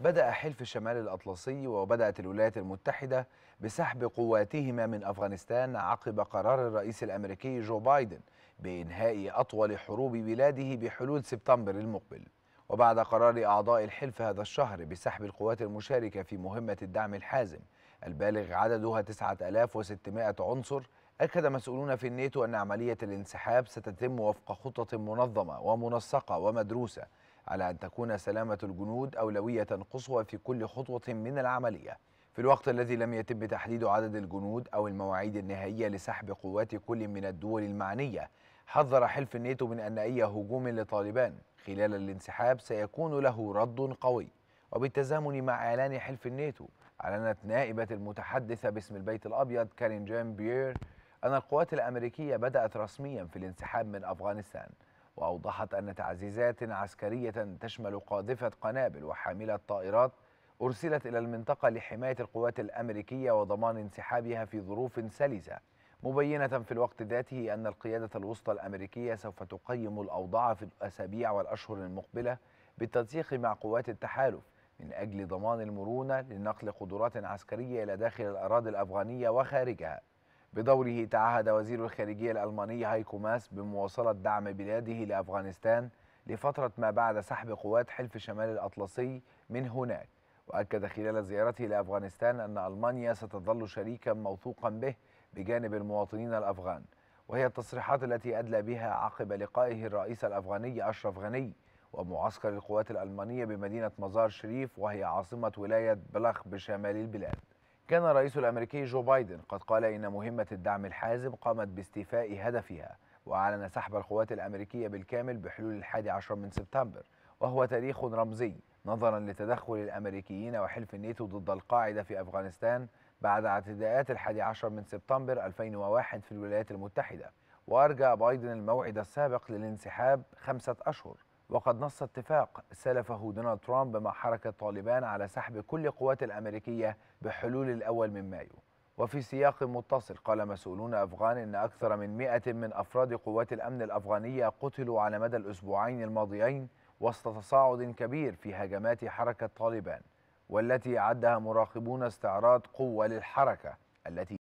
بدأ حلف الشمال الأطلسي وبدأت الولايات المتحدة بسحب قواتهما من أفغانستان عقب قرار الرئيس الأمريكي جو بايدن بإنهاء أطول حروب بلاده بحلول سبتمبر المقبل وبعد قرار أعضاء الحلف هذا الشهر بسحب القوات المشاركة في مهمة الدعم الحازم البالغ عددها 9600 عنصر أكد مسؤولون في الناتو أن عملية الانسحاب ستتم وفق خطة منظمة ومنسقة ومدروسة على أن تكون سلامة الجنود أولوية قصوى في كل خطوة من العملية في الوقت الذي لم يتم تحديد عدد الجنود أو المواعيد النهائية لسحب قوات كل من الدول المعنية حذر حلف الناتو من أن أي هجوم لطالبان خلال الانسحاب سيكون له رد قوي وبالتزامن مع إعلان حلف الناتو أعلنت نائبة المتحدثة باسم البيت الأبيض كارين جان بيير أن القوات الأمريكية بدأت رسميا في الانسحاب من أفغانستان وأوضحت أن تعزيزات عسكرية تشمل قاذفة قنابل وحاملة طائرات أرسلت إلى المنطقة لحماية القوات الأمريكية وضمان انسحابها في ظروف سلسة مبينة في الوقت ذاته أن القيادة الوسطى الأمريكية سوف تقيم الأوضاع في الأسابيع والأشهر المقبلة بالتنسيق مع قوات التحالف من أجل ضمان المرونة لنقل قدرات عسكرية إلى داخل الأراضي الأفغانية وخارجها بدوره تعهد وزير الخارجية الألماني هايكو ماس بمواصلة دعم بلاده لأفغانستان لفترة ما بعد سحب قوات حلف شمال الأطلسي من هناك وأكد خلال زيارته لأفغانستان أن ألمانيا ستظل شريكا موثوقا به بجانب المواطنين الأفغان وهي التصريحات التي أدلى بها عقب لقائه الرئيس الأفغاني أشرف غني ومعسكر القوات الألمانية بمدينة مزار شريف وهي عاصمة ولاية بلخ بشمال البلاد كان الرئيس الأمريكي جو بايدن قد قال إن مهمة الدعم الحازم قامت باستيفاء هدفها وأعلن سحب القوات الأمريكية بالكامل بحلول الحادي عشر من سبتمبر وهو تاريخ رمزي نظرا لتدخل الأمريكيين وحلف الناتو ضد القاعدة في أفغانستان بعد اعتداءات الحادي عشر من سبتمبر 2001 في الولايات المتحدة وأرجى بايدن الموعد السابق للانسحاب خمسة أشهر وقد نص اتفاق سلفه دونالد ترامب مع حركة طالبان على سحب كل القوات الأمريكية بحلول الأول من مايو وفي سياق متصل قال مسؤولون أفغان إن أكثر من 100 من أفراد قوات الأمن الأفغانية قتلوا على مدى الأسبوعين الماضيين وسط تصاعد كبير في هجمات حركة طالبان والتي عدها مراقبون استعراض قوة للحركة التي